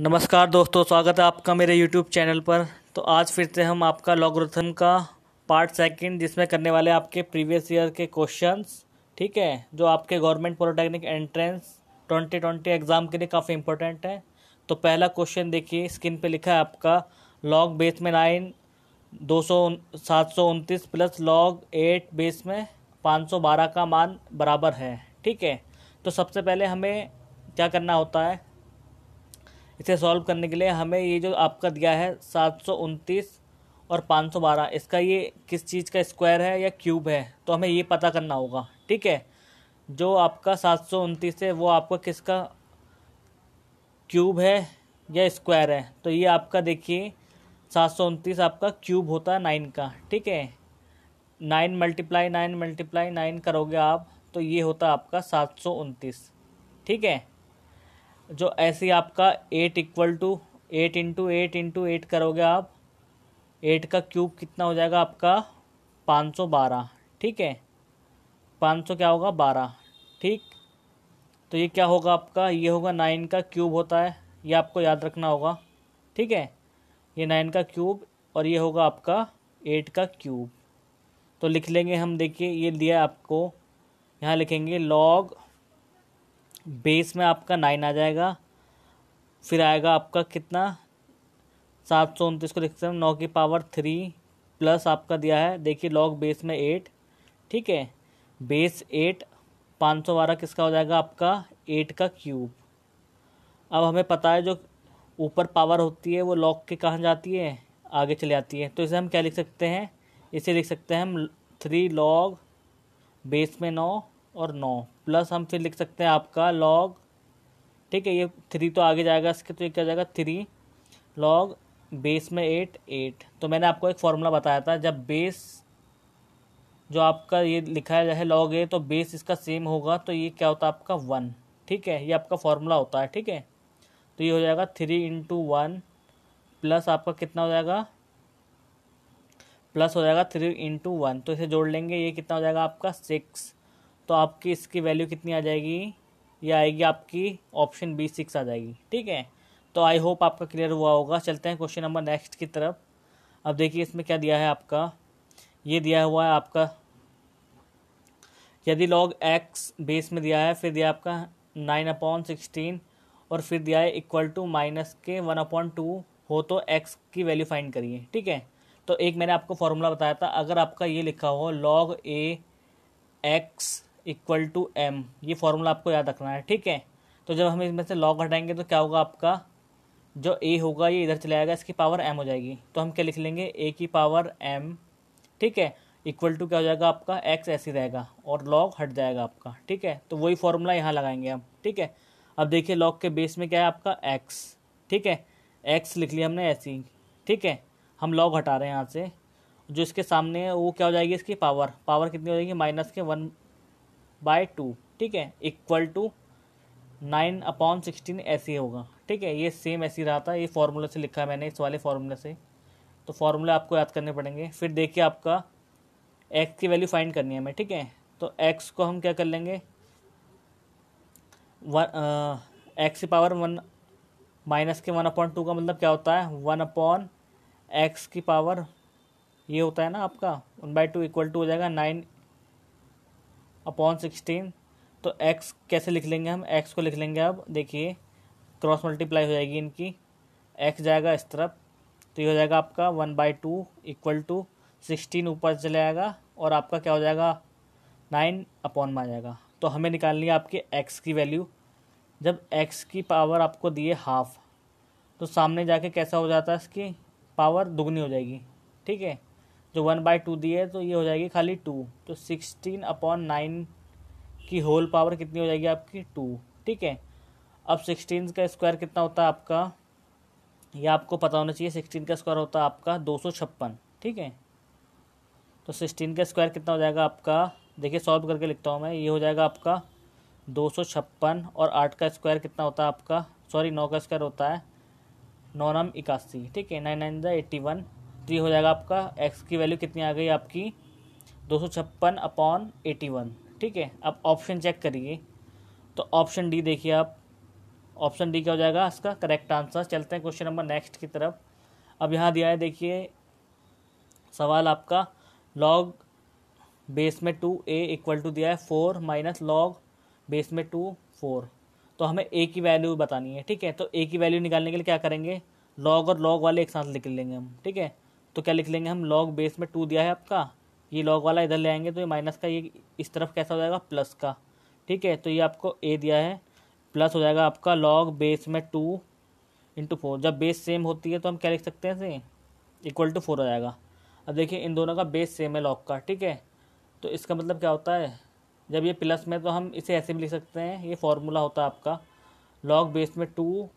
नमस्कार दोस्तों स्वागत है आपका मेरे यूट्यूब चैनल पर तो आज फिर से हम आपका लॉगरिथम का पार्ट सेकंड जिसमें करने वाले आपके प्रीवियस ईयर के क्वेश्चंस ठीक है जो आपके गवर्नमेंट पॉलिटेक्निक एंट्रेंस 2020 एग्ज़ाम के लिए काफ़ी इंपॉर्टेंट है तो पहला क्वेश्चन देखिए स्क्रीन पे लिखा है आपका लॉग बेस में नाइन दो सौ सात सौ उनतीस प्लस लॉग एट बेस में पाँच सौ बारह का मान बराबर है ठीक है तो सबसे पहले हमें क्या करना होता है इसे सॉल्व करने के लिए हमें ये जो आपका दिया है सात सौ उनतीस और पाँच सौ बारह इसका ये किस चीज़ का स्क्वायर है या क्यूब है तो हमें ये पता करना होगा ठीक है जो आपका सात सौ उनतीस है वो आपका किसका क्यूब है या स्क्वायर है तो ये आपका देखिए सात सौ उनतीस आपका क्यूब होता है नाइन का ठीक है nine multiply nine multiply nine करोगे आप तो ये होता है आपका सात सौ उनतीस ठीक है जो ऐसे आपका eight equal to eight into eight into eight करोगे आप एट का क्यूब कितना हो जाएगा आपका पाँच सौ बारह ठीक है पाँच सौ क्या होगा बारह ठीक तो ये क्या होगा आपका ये होगा नाइन का क्यूब होता है ये आपको याद रखना होगा ठीक है ये नाइन का क्यूब और ये होगा आपका एट का क्यूब तो लिख लेंगे हम देखिए ये दिया आपको यहाँ लिखेंगे लॉग बेस में आपका नाइन आ जाएगा फिर आएगा आपका कितना सात सौ उनतीस को लिख सकते हैं नौ की पावर थ्री प्लस आपका दिया है देखिए लॉग बेस में एट ठीक है बेस एट पाँच सौ बारह किसका हो जाएगा आपका एट का क्यूब अब हमें पता है जो ऊपर पावर होती है वो लॉग के कहाँ जाती है आगे चले जाती है तो इसे हम क्या लिख सकते हैं इसे लिख सकते हैं हम थ्री लॉग बेस में नौ और नौ प्लस हम फिर लिख सकते हैं आपका लॉग ठीक है ये थ्री तो आगे जाएगा इसके तो ये क्या जाएगा थ्री लॉग बेस में एट एट तो मैंने आपको एक फॉर्मूला बताया था जब बेस जो आपका ये लिखा है लॉग ए तो बेस इसका सेम होगा तो ये क्या होता है आपका वन ठीक है ये आपका फॉर्मूला होता है ठीक है तो ये हो जाएगा थ्री इंटू वन प्लस आपका कितना हो जाएगा प्लस हो जाएगा थ्री इंटू वन तो इसे जोड़ लेंगे ये कितना हो जाएगा आपका सिक्स तो आपकी इसकी वैल्यू कितनी आ जाएगी ये आएगी आपकी ऑप्शन बी सिक्स आ जाएगी ठीक है तो आई होप आपका क्लियर हुआ होगा चलते हैं क्वेश्चन नंबर नेक्स्ट की तरफ अब देखिए इसमें क्या दिया है आपका ये दिया हुआ है आपका यदि लॉग एक्स बेस में दिया है फिर दिया आपका नाइन अपॉन सिक्सटीन और फिर दिया है इक्वल टू माइनस के वन अपॉन टू हो तो एक्स की वैल्यू फाइंड करिए ठीक है तो एक मैंने आपको फॉर्मूला बताया था अगर आपका ये लिखा हो log a x equal to M ये फॉर्मूला आपको याद रखना है ठीक है तो जब हम इसमें से लॉग हटाएंगे तो क्या होगा आपका जो ए होगा ये इधर चला जाएगा इसकी पावर एम हो जाएगी तो हम क्या लिख लेंगे ए की पावर एम ठीक है इक्वल टू क्या हो जाएगा आपका एक्स ऐसे रहेगा और लॉग हट जाएगा आपका ठीक है तो वही फार्मूला यहाँ लगाएंगे हम ठीक है अब देखिए लॉग के बेस में क्या है आपका एक्स ठीक है एक्स लिख लिया हमने ऐसी ठीक है हम लॉग हटा रहे हैं यहाँ से जो इसके सामने है वो क्या हो जाएगी इसकी पावर पावर कितनी हो जाएगी माइनस के वन बाय टू ठीक है equal to nine upon sixteen ऐसे होगा ठीक है ये सेम ऐसे रहा था ये फार्मूला से लिखा है मैंने इस वाले फार्मूला से तो फार्मूला आपको याद करने पड़ेंगे फिर देखिए आपका एक्स की वैल्यू फाइंड करनी है हमें ठीक है तो एक्स को हम क्या कर लेंगे वन एक्स uh, की पावर वन माइनस के वन अपॉइंट टू का मतलब क्या होता है वन अपॉन एक्स की पावर ये होता है ना आपका one by two equal to हो जाएगा नाइन अपॉन सिक्सटीन तो एक्स कैसे लिख लेंगे हम एक्स को लिख लेंगे अब देखिए क्रॉस मल्टीप्लाई हो जाएगी इनकी एक्स जाएगा इस तरफ तो ये हो जाएगा आपका one by two equal to sixteen ऊपर चले जाएगा और आपका क्या हो जाएगा नाइन अपॉन में आ जाएगा तो हमें निकालनी है आपके एक्स की वैल्यू जब एक्स की पावर आपको दिए हाफ तो सामने जाके कैसा हो जाता है इसकी पावर दुगनी हो जाएगी ठीक है तो वन बाई टू दिए तो ये हो जाएगी खाली टू तो सिक्सटीन अपॉन नाइन की होल पावर कितनी हो जाएगी आपकी टू ठीक है अब सिक्सटीन का स्क्वायर कितना होता है आपका ये आपको पता होना चाहिए सिक्सटीन का स्क्वायर होता है आपका दो सौ छप्पन ठीक है तो सिक्सटीन का स्क्वायर कितना हो जाएगा आपका देखिए सॉल्व करके लिखता हूँ मैं ये हो जाएगा आपका दो सौ छप्पन और आठ का स्क्वायर कितना होता है आपका सॉरी नौ का स्क्वायर होता है नौ नम इक्यासी ठीक है नाइन नाइन जै एट्टी वन थ्री हो जाएगा आपका एक्स की वैल्यू कितनी आ गई आपकी दो सौ छप्पन अपॉन एटी वन ठीक है अब ऑप्शन चेक करिए तो ऑप्शन डी देखिए आप ऑप्शन डी क्या हो जाएगा इसका करेक्ट आंसर चलते हैं क्वेश्चन नंबर नेक्स्ट की तरफ अब यहाँ दिया है देखिए सवाल आपका लॉग बेस में टू ए इक्वल टू दिया है फोर माइनस लॉग बेस में टू फोर तो हमें ए की वैल्यू बतानी है ठीक है तो ए की वैल्यू निकालने के लिए क्या करेंगे लॉग और लॉग वाले एक साथ लिख लेंगे हम ठीक है तो क्या लिख लेंगे हम लॉग बेस में टू दिया है आपका ये लॉग वाला इधर ले आएंगे तो ये माइनस का ये इस तरफ कैसा हो जाएगा प्लस का ठीक है तो ये आपको ए दिया है प्लस हो जाएगा आपका लॉग बेस में टू इंटू फोर जब बेस सेम होती है तो हम क्या लिख सकते हैं इसे इक्वल टू फोर हो जाएगा अब देखिए इन दोनों का बेस सेम है लॉग का ठीक है तो इसका मतलब क्या होता है जब ये प्लस में तो हम इसे ऐसे भी लिख सकते हैं ये फॉर्मूला होता है आपका लॉग बेस में टू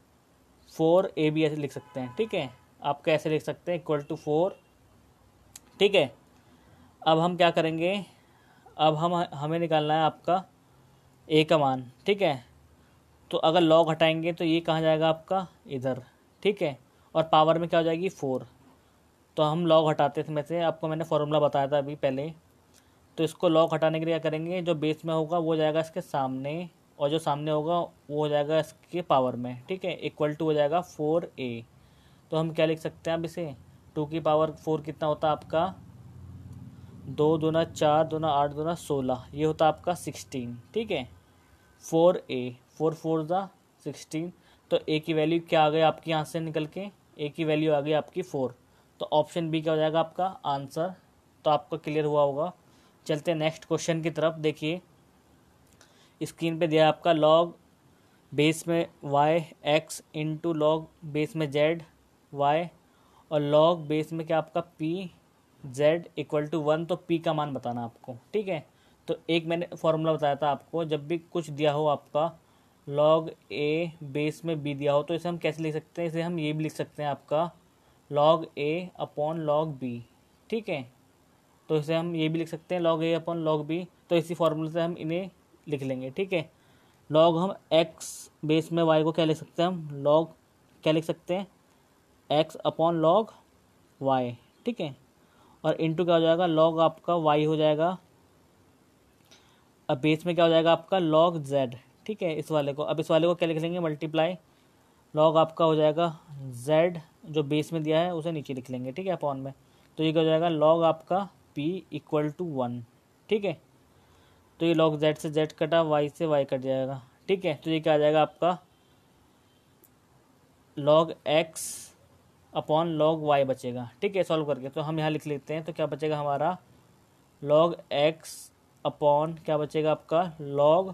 फोर ए बी ऐसे लिख सकते हैं ठीक है आप कैसे लिख सकते हैं इक्वल टू फोर ठीक है अब हम क्या करेंगे अब हम हमें निकालना है आपका ए का मान ठीक है तो अगर लॉग हटाएंगे तो ये कहाँ जाएगा आपका इधर ठीक है और पावर में क्या हो जाएगी फोर तो हम लॉग हटाते इसमें से आपको मैंने फॉर्मूला बताया था अभी पहले तो इसको लॉग हटाने के लिए क्या करेंगे जो बेस में होगा वो जाएगा इसके सामने और जो सामने होगा वो हो जाएगा इसके पावर में ठीक है इक्वल टू हो जाएगा फोर ए तो हम क्या लिख सकते हैं अब इसे टू की पावर फोर कितना होता है आपका दो दूना चार दूना आठ दूना सोलह ये होता आपका सिक्सटीन ठीक है फोर ए फोर फोर ज़ा सिक्सटीन तो ए की वैल्यू क्या आ गई आपके यहाँ से निकल के ए की वैल्यू आ गई आपकी फ़ोर तो ऑप्शन बी क्या हो जाएगा आपका आंसर तो आपका क्लियर हुआ होगा चलते नेक्स्ट क्वेश्चन की तरफ देखिए स्क्रीन पे दिया आपका लॉग बेस में y x into log base में जेड वाई और लॉग बेस में क्या आपका p z equal to one तो पी का मान बताना आपको ठीक है तो एक मैंने फॉर्मूला बताया था आपको जब भी कुछ दिया हो आपका लॉग ए बेस में बी दिया हो तो इसे हम कैसे लिख सकते हैं इसे हम ये भी लिख सकते हैं आपका log a upon log B ठीक है तो इसे हम ये भी लिख सकते हैं log a upon log B तो इसी फॉर्मूला से हम इन्हें लिख लेंगे ठीक है लॉग हम एक्स बेस में वाई को क्या लिख सकते हैं हम लॉग क्या लिख सकते हैं एक्स अपॉन लॉग वाई ठीक है और इंटू क्या हो जाएगा लॉग आपका वाई हो जाएगा अब बेस में क्या हो जाएगा आपका लॉग जेड ठीक है इस वाले को अब इस वाले को क्या लिख लेंगे मल्टीप्लाई लॉग आपका हो जाएगा जेड जो बेस में दिया है उसे नीचे लिख लेंगे ठीक है अपॉन में तो ये क्या हो जाएगा लॉग आपका पी इक्वल टू वन ठीक है तो ये लॉग जेड से जेड कटा वाई से वाई कट जाएगा ठीक है तो ये क्या आ जाएगा आपका log X upon log Y बचेगा ठीक है सॉल्व करके तो हम यहाँ लिख लेते हैं तो क्या बचेगा हमारा लॉग एक्स अपॉन क्या बचेगा आपका लॉग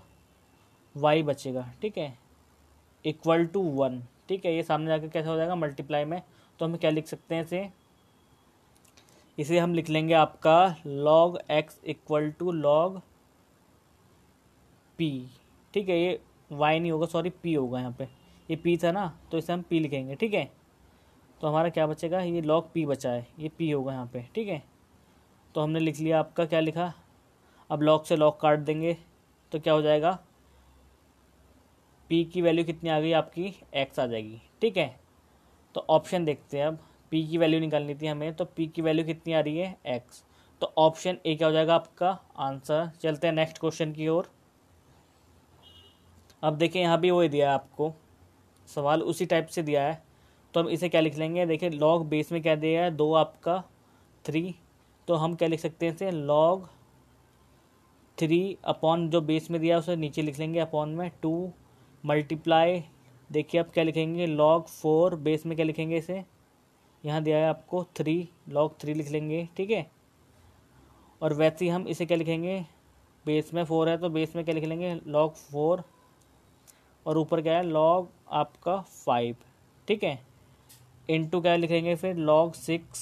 वाई बचेगा ठीक है इक्वल टू वन ठीक है ये सामने जाकर कैसे हो जाएगा मल्टीप्लाई में तो हम क्या लिख सकते हैं इसे इसे हम लिख लेंगे आपका log x equal to log p ठीक है ये वाई नहीं होगा सॉरी पी होगा यहाँ पे ये पी था ना तो इसे हम पी लिखेंगे ठीक है तो हमारा क्या बचेगा ये लॉक पी बचा है ये पी होगा यहाँ पे ठीक है तो हमने लिख लिया आपका क्या लिखा अब लॉक से लॉक काट देंगे तो क्या हो जाएगा पी की वैल्यू कितनी आ गई आपकी एक्स आ जाएगी ठीक है तो ऑप्शन देखते हैं अब पी की वैल्यू निकालनी थी हमें तो पी की वैल्यू कितनी आ रही है एक्स तो ऑप्शन ए क्या हो जाएगा आपका आंसर चलते हैं नेक्स्ट क्वेश्चन की ओर अब देखिए यहाँ भी वही दिया है आपको सवाल उसी टाइप से दिया है तो हम इसे क्या लिख लेंगे देखिए लॉग बेस में क्या दिया है दो आपका थ्री तो हम क्या लिख सकते हैं इसे लॉग थ्री अपॉन जो बेस में दिया उसे नीचे लिख लेंगे अपॉन में टू मल्टीप्लाई देखिए आप क्या लिखेंगे लॉग फोर बेस में क्या लिखेंगे इसे यहाँ दिया है आपको थ्री लॉग थ्री लिख लेंगे ठीक है और वैसे ही हम इसे क्या लिखेंगे बेस में फोर है तो बेस में क्या लिख लेंगे लॉग फोर और ऊपर क्या है लॉग आपका फाइव ठीक है इंटू क्या लिखेंगे फिर लॉग सिक्स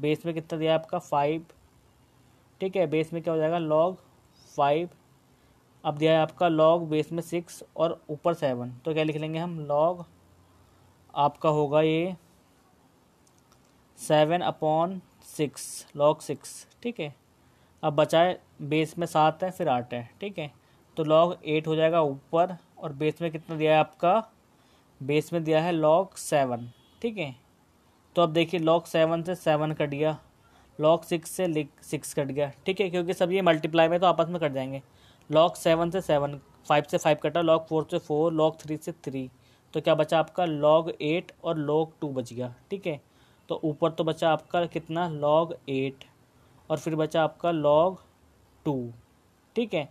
बेस में कितना दिया आपका फाइव ठीक है बेस में क्या हो जाएगा लॉग फाइव अब दिया है आपका लॉग बेस में सिक्स और ऊपर सेवन तो क्या लिख लेंगे हम लॉग आपका होगा ये seven upon six log six ठीक है अब बचाए बेस में सात है फिर आठ है ठीक है तो लॉग एट हो जाएगा ऊपर और बेस में कितना दिया है आपका बेस में दिया है लॉग सेवन ठीक है तो अब देखिए लॉक सेवन से सेवन कट गया लॉक सिक्स से सिक्स कट गया ठीक है क्योंकि सब ये मल्टीप्लाई में तो आपस में कट जाएंगे लॉक सेवन से सेवन फाइव से फाइव कटा लॉक फोर से फोर लॉक थ्री से थ्री तो क्या बचा आपका लॉग एट और लॉग टू बच गया ठीक है तो ऊपर तो बचा आपका कितना लॉग एट और फिर बचा आपका लॉग टू ठीक है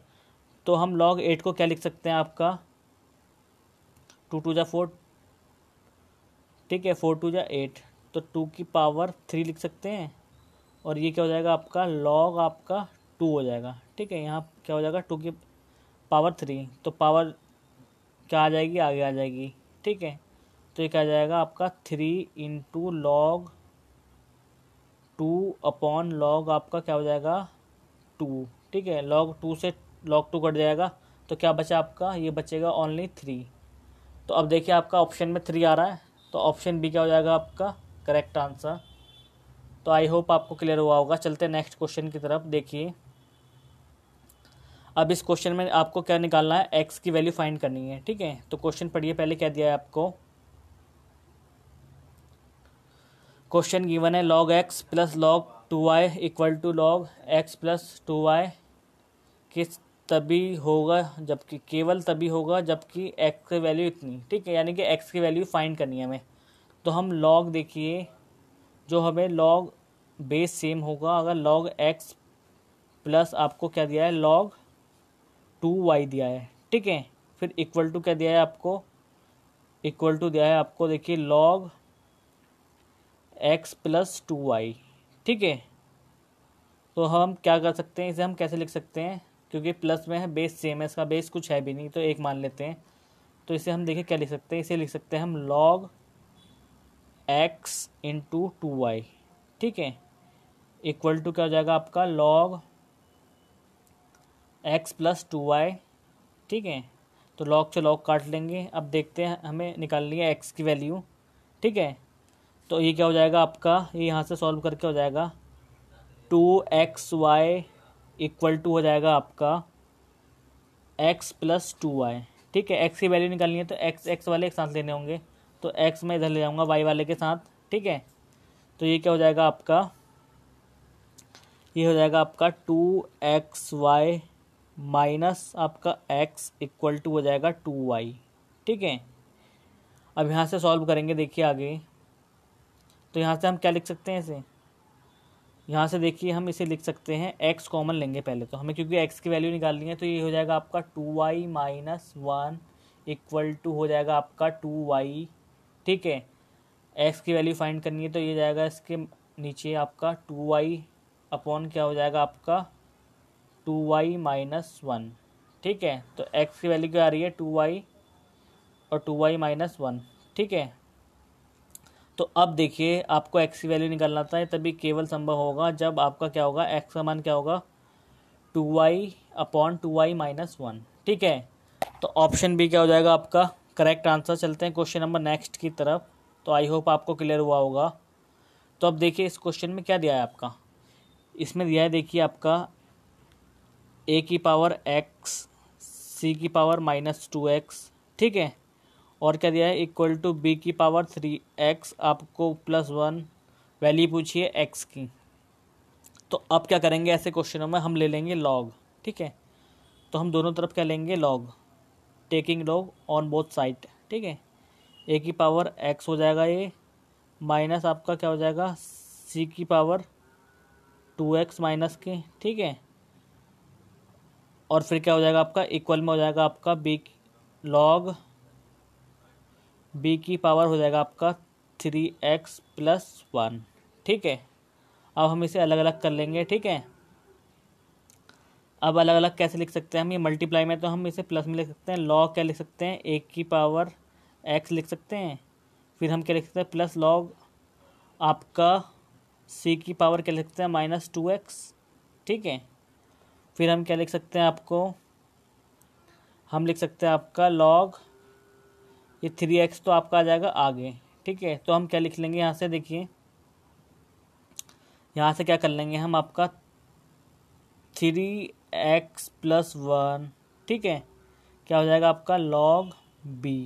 तो हम लॉग एट को क्या लिख सकते हैं आपका टू टू जा फोर ठीक है फोर टू या एट तो टू की पावर थ्री लिख सकते हैं और ये क्या हो जाएगा आपका लॉग आपका टू हो जाएगा ठीक है यहाँ क्या हो जाएगा टू की पावर थ्री तो पावर क्या आ जाएगी आगे आ जाएगी ठीक है तो ये क्या जाएगा आपका three into log two upon log आपका क्या हो जाएगा टू ठीक है लॉग टू से लॉग टू कट जाएगा तो क्या बचा आपका ये बचेगा ओनली थ्री तो अब देखिए आपका ऑप्शन में थ्री आ रहा है तो ऑप्शन बी क्या हो जाएगा आपका करेक्ट आंसर तो आई होप आपको क्लियर हुआ होगा चलते नेक्स्ट क्वेश्चन की तरफ देखिए अब इस क्वेश्चन में आपको क्या निकालना है एक्स की वैल्यू फाइंड करनी है ठीक है तो क्वेश्चन पढ़िए पहले क्या दिया है आपको क्वेश्चन गिवन है log x plus log two y equal to log x plus two y किस तभी होगा जबकि केवल तभी होगा जबकि एक्स की वैल्यू इतनी ठीक है यानी कि एक्स की वैल्यू फाइंड करनी है हमें तो हम लॉग देखिए जो हमें लॉग बेस सेम होगा अगर लॉग एक्स प्लस आपको क्या दिया है लॉग टू वाई दिया है ठीक है फिर इक्वल टू क्या दिया है आपको इक्वल टू दिया है आपको देखिए log x plus two y ठीक है तो हम क्या कर सकते हैं इसे हम कैसे लिख सकते हैं क्योंकि प्लस में है बेस सेम है इसका बेस कुछ है भी नहीं तो एक मान लेते हैं तो इसे हम देखें क्या लिख सकते हैं इसे लिख सकते हैं हम log x into two y ठीक है इक्वल टू क्या हो जाएगा आपका log x plus two y ठीक है तो लॉग से लॉग काट लेंगे अब देखते हैं हमें निकालनी है एक्स की वैल्यू ठीक है तो ये क्या हो जाएगा आपका ये यहाँ से सॉल्व करके हो जाएगा two x y equal to हो जाएगा आपका एक्स प्लस टू वाई ठीक है एक्स की वैल्यू निकालनी है तो एक्स एक्स वाले एक साथ लेने होंगे तो एक्स में इधर ले जाऊँगा वाई वाले के साथ ठीक है तो ये क्या हो जाएगा आपका ये हो जाएगा आपका टू एक्स वाई माइनस आपका एक्स इक्वल टू हो जाएगा टू वाई ठीक है अब यहाँ से सॉल्व करेंगे देखिए आगे तो यहाँ से हम क्या लिख सकते हैं इसे यहाँ से देखिए हम इसे लिख सकते हैं एक्स कॉमन लेंगे पहले तो हमें क्योंकि एक्स की वैल्यू निकालनी है तो ये हो जाएगा आपका two y minus one equal to हो जाएगा आपका टू वाई ठीक है एक्स की वैल्यू फाइंड करनी है तो ये जाएगा इसके नीचे आपका टू वाई अपॉन क्या हो जाएगा आपका टू वाई माइनस वन ठीक है तो एक्स की वैल्यू क्या आ रही है टू वाई और टू वाई माइनस वन ठीक है तो अब देखिए आपको एक्स की वैल्यू निकालना था तभी केवल संभव होगा जब आपका क्या होगा एक्स का मान क्या होगा two y upon two y minus one ठीक है तो ऑप्शन बी क्या हो जाएगा आपका करेक्ट आंसर चलते हैं क्वेश्चन नंबर नेक्स्ट की तरफ तो आई होप आपको क्लियर हुआ होगा तो अब देखिए इस क्वेश्चन में क्या दिया है आपका इसमें दिया है देखिए आपका ए की पावर एक्स सी की पावर माइनस टू एक्स ठीक है और क्या दिया है इक्वल टू बी की पावर थ्री एक्स आपको प्लस वन वैल्यू पूछिए एक्स की तो अब क्या करेंगे ऐसे क्वेश्चनों में हम ले लेंगे लॉग ठीक है तो हम दोनों तरफ क्या लेंगे log taking log on both side ठीक है ए की पावर एक्स हो जाएगा ये माइनस आपका क्या हो जाएगा सी की पावर टू एक्स माइनस के ठीक है और फिर क्या हो जाएगा आपका इक्वल में हो जाएगा आपका बी लॉग बी की पावर हो जाएगा आपका थ्री एक्स प्लस वन ठीक है अब हम इसे अलग अलग कर लेंगे ठीक है अब अलग अलग कैसे लिख सकते हैं हम ये मल्टीप्लाई में तो हम इसे प्लस में लिख सकते हैं लॉग क्या लिख सकते हैं एक की पावर एक्स लिख सकते हैं फिर हम क्या लिख सकते हैं प्लस लॉग आपका सी की पावर क्या लिख सकते हैं माइनस टू एक्स ठीक है फिर हम क्या लिख सकते हैं आपको हम लिख सकते हैं आपका लॉग ये थ्री एक्स तो आपका आ जाएगा आगे ठीक है तो हम क्या लिख लेंगे यहाँ से देखिए यहाँ से क्या कर लेंगे हम आपका थ्री एक्स प्लस वन ठीक है क्या हो जाएगा आपका लॉग बी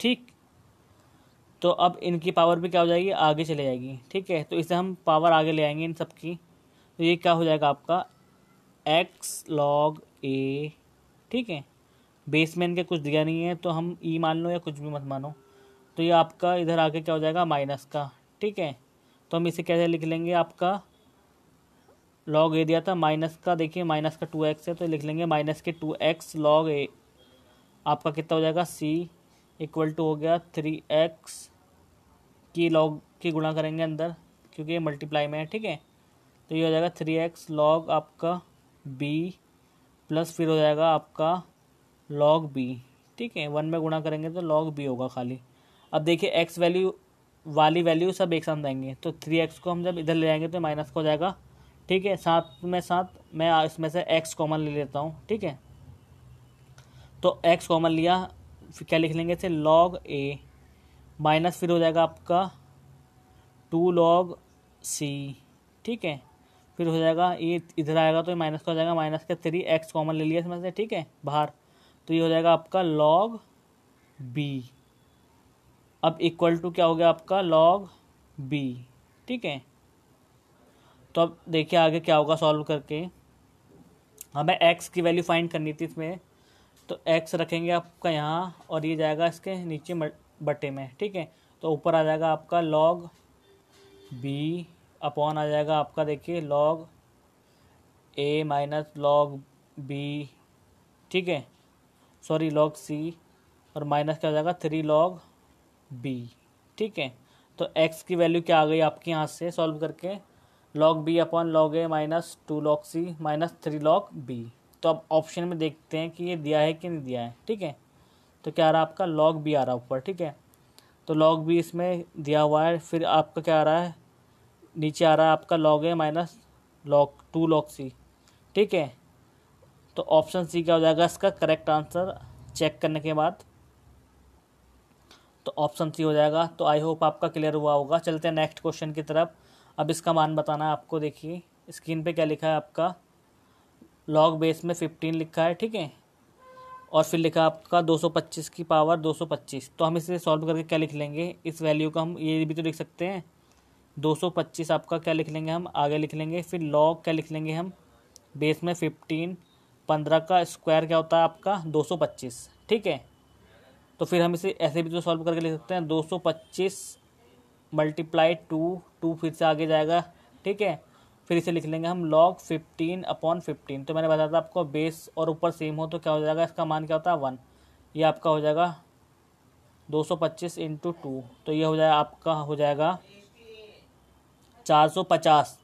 ठीक तो अब इनकी पावर भी क्या हो जाएगी आगे चले जाएगी ठीक है तो इसे हम पावर आगे ले आएंगे इन सब की तो ये क्या हो जाएगा आपका एक्स लॉग ए ठीक है में के कुछ दिया नहीं है तो हम ई e मान लो या कुछ भी मत मानो तो ये आपका इधर आके क्या हो जाएगा माइनस का ठीक है तो हम इसे कैसे लिख लेंगे आपका लॉग ए दिया था माइनस का देखिए माइनस का टू एक्स है तो लिख लेंगे माइनस के टू एक्स लॉग ए आपका कितना हो जाएगा सी इक्वल टू हो गया थ्री एक्स की लॉग की गुणा करेंगे अंदर क्योंकि ये मल्टीप्लाई में है ठीक है तो ये हो जाएगा थ्री एक्स लॉग आपका बी प्लस फिर हो जाएगा आपका लॉग बी ठीक है वन में गुणा करेंगे तो लॉग बी होगा खाली अब देखिए एक्स वैल्यू वाली वैल्यू सब एक साथ आएंगे तो थ्री एक्स को हम जब इधर ले आएंगे तो माइनस हो जाएगा ठीक है साथ में साथ मैं इसमें से एक्स कॉमन ले लेता हूँ ठीक है तो एक्स कॉमन लिया क्या लिख लेंगे इसे लॉग ए माइनस फिर हो जाएगा आपका टू लॉग सी ठीक है फिर हो जाएगा ये इधर आएगा तो माइनस का हो जाएगा माइनस का थ्री एक्स कॉमन ले लिया इसमें से ठीक है बाहर तो ये हो जाएगा आपका लॉग बी अब इक्वल टू क्या हो गया आपका लॉग बी ठीक है तो अब देखिए आगे क्या होगा सॉल्व करके हमें एक्स की वैल्यू फाइंड करनी थी इसमें तो एक्स रखेंगे आपका यहाँ और ये जाएगा इसके नीचे बटे में ठीक है तो ऊपर आ जाएगा आपका लॉग बी अपॉन आ जाएगा आपका देखिए log A minus log B ठीक है सॉरी लॉग सी और माइनस क्या हो जाएगा थ्री लॉग बी ठीक है तो एक्स की वैल्यू क्या आ गई आपके यहाँ से सॉल्व करके log B upon log A minus two log C minus three log B तो अब ऑप्शन में देखते हैं कि ये दिया है कि नहीं दिया है ठीक है तो क्या आ रहा है आपका लॉग बी आ रहा है ऊपर ठीक है तो लॉग बी इसमें दिया हुआ है फिर आपका क्या आ रहा है नीचे आ रहा है आपका log A minus log two log C ठीक है तो ऑप्शन सी क्या हो जाएगा इसका करेक्ट आंसर चेक करने के बाद तो ऑप्शन सी हो जाएगा तो आई होप आपका क्लियर हुआ होगा चलते हैं नेक्स्ट क्वेश्चन की तरफ अब इसका मान बताना है आपको देखिए स्क्रीन पे क्या लिखा है आपका लॉग बेस में फिफ्टीन लिखा है ठीक है और फिर लिखा आपका 225 की पावर 225 तो हम इसे सॉल्व करके क्या लिख लेंगे इस वैल्यू का हम ये भी तो लिख सकते हैं 225 आपका क्या लिख लेंगे हम आगे लिख लेंगे फिर लॉग क्या लिख लेंगे हम बेस में फिफ्टीन पंद्रह का स्क्वायर क्या होता है आपका दो सौ पच्चीस ठीक है तो फिर हम इसे ऐसे भी तो सॉल्व करके लिख सकते हैं दो सौ पच्चीस मल्टीप्लाई टू टू फिर से आगे जाएगा ठीक है फिर इसे लिख लेंगे हम लॉग फिफ्टीन अपॉन फिफ्टीन तो मैंने बताया था आपको बेस और ऊपर सेम हो तो क्या हो जाएगा इसका मान क्या होता है वन ये आपका हो जाएगा दो सौ पच्चीस इंटू टू तो ये हो जाएगा आपका हो जाएगा चार सौ पचास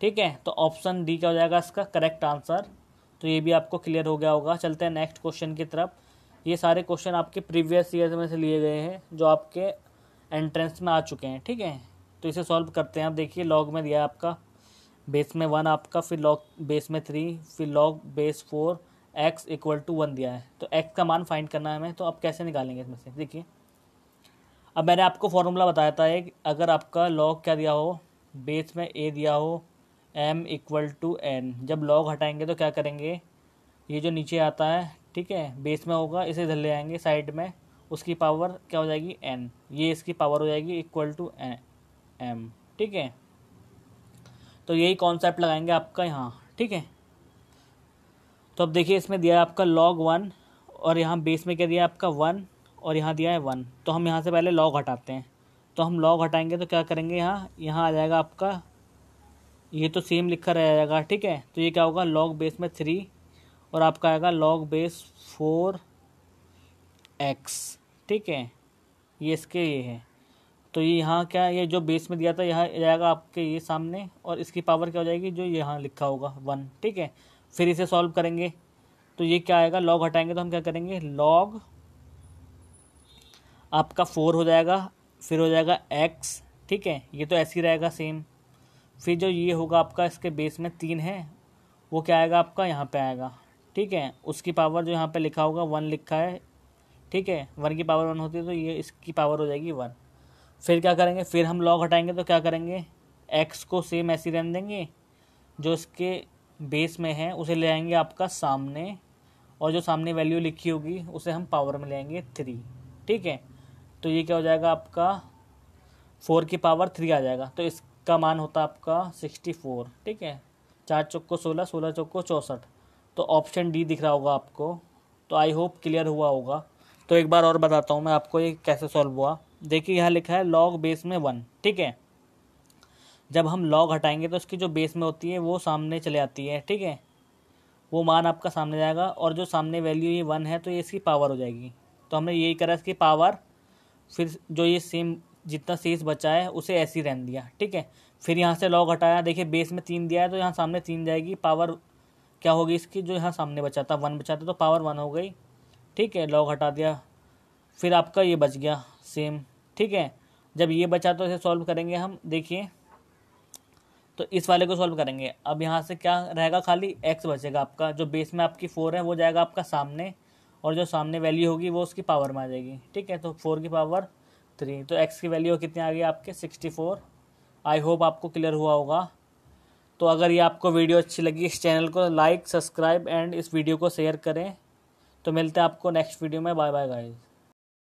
ठीक है तो ऑप्शन डी क्या हो जाएगा इसका करेक्ट आंसर तो ये भी आपको क्लियर हो गया होगा चलते हैं नेक्स्ट क्वेश्चन की तरफ ये सारे क्वेश्चन आपके प्रीवियस ईयर में से लिए गए हैं जो आपके एंट्रेंस में आ चुके हैं ठीक है तो इसे सॉल्व करते हैं आप देखिए लॉग में दिया आपका बेस में वन आपका फिर लॉग बेस में थ्री फिर log base four x equal to one दिया है तो एक्स का मान फाइंड करना है हमें तो आप कैसे निकालेंगे इसमें से देखिए अब मैंने आपको फॉर्मूला बताया था एक अगर आपका लॉग क्या दिया हो बेस में ए दिया हो एम इक्वल टू एन जब लॉग हटाएंगे तो क्या करेंगे ये जो नीचे आता है ठीक है बेस में होगा इसे इधर ले आएंगे साइड में उसकी पावर क्या हो जाएगी एन ये इसकी पावर हो जाएगी इक्वल टू एम ठीक है तो यही कॉन्सेप्ट लगाएंगे आपका यहाँ ठीक है तो अब देखिए इसमें दिया है आपका लॉग वन और यहाँ बेस में क्या दिया है आपका वन और यहाँ दिया है वन तो हम यहाँ से पहले लॉग हटाते हैं तो हम लॉग हटाएंगे तो क्या करेंगे यहाँ यहाँ आ जाएगा आपका ये तो सेम लिखा रह जाएगा ठीक है तो ये क्या होगा लॉग बेस में थ्री और आपका आएगा लॉग बेस फोर एक्स ठीक है ये इसके ये है तो ये यहाँ क्या ये जो बेस में दिया था यहाँ जाएगा आपके ये सामने और इसकी पावर क्या हो जाएगी जो यहाँ लिखा होगा वन ठीक है फिर इसे सॉल्व करेंगे तो ये क्या आएगा लॉग हटाएंगे तो हम क्या करेंगे लॉग आपका फोर हो जाएगा फिर हो जाएगा एक्स ठीक है ये तो ऐसे ही रहेगा सेम फिर जो ये होगा आपका इसके बेस में तीन है वो क्या आएगा आपका यहाँ पे आएगा ठीक है उसकी पावर जो यहाँ पे लिखा होगा वन लिखा है ठीक है वन की पावर वन होती है तो ये इसकी पावर हो जाएगी वन फिर क्या करेंगे फिर हम लॉग हटाएंगे तो क्या करेंगे एक्स को सेम ऐसी रहने देंगे जो इसके बेस में है उसे ले आएंगे आपका सामने और जो सामने वैल्यू लिखी होगी उसे हम पावर में ले आएंगे थ्री ठीक है तो ये क्या हो जाएगा आपका फोर की पावर थ्री आ जाएगा तो इस इसका मान होता आपका सिक्सटी फोर ठीक है चार चौको सोलह सोलह चौको चौंसठ तो ऑप्शन डी दिख रहा होगा आपको तो आई होप क्लियर हुआ होगा तो एक बार और बताता हूँ मैं आपको ये कैसे सॉल्व हुआ देखिए यहाँ लिखा है लॉग बेस में वन ठीक है जब हम लॉग हटाएंगे तो उसकी जो बेस में होती है वो सामने चले आती है ठीक है वो मान आपका सामने जाएगा और जो सामने वैल्यू ये वन है तो ये इसकी पावर हो जाएगी तो हमने यही करा इसकी पावर फिर जो ये सेम जितना शेष बचा है उसे ऐसी रहने दिया ठीक है फिर यहाँ से लॉग हटाया देखिए बेस में तीन दिया है तो यहाँ सामने तीन जाएगी पावर क्या होगी इसकी जो यहाँ सामने बचा था वन बचा था तो पावर वन हो गई ठीक है लॉग हटा दिया फिर आपका ये बच गया सेम ठीक है जब ये बचा तो इसे सॉल्व करेंगे हम देखिए तो इस वाले को सॉल्व करेंगे अब यहाँ से क्या रहेगा खाली एक्स बचेगा आपका जो बेस में आपकी फोर है वो जाएगा आपका सामने और जो सामने वैल्यू होगी वो उसकी पावर में आ जाएगी ठीक है तो फोर की पावर थ्री तो एक्स की वैल्यू कितनी आ गई आपके सिक्सटी फोर आई होप आपको क्लियर हुआ होगा तो अगर ये आपको वीडियो अच्छी लगी इस चैनल को लाइक सब्सक्राइब एंड इस वीडियो को शेयर करें तो मिलते हैं आपको नेक्स्ट वीडियो में बाय बाय गाइज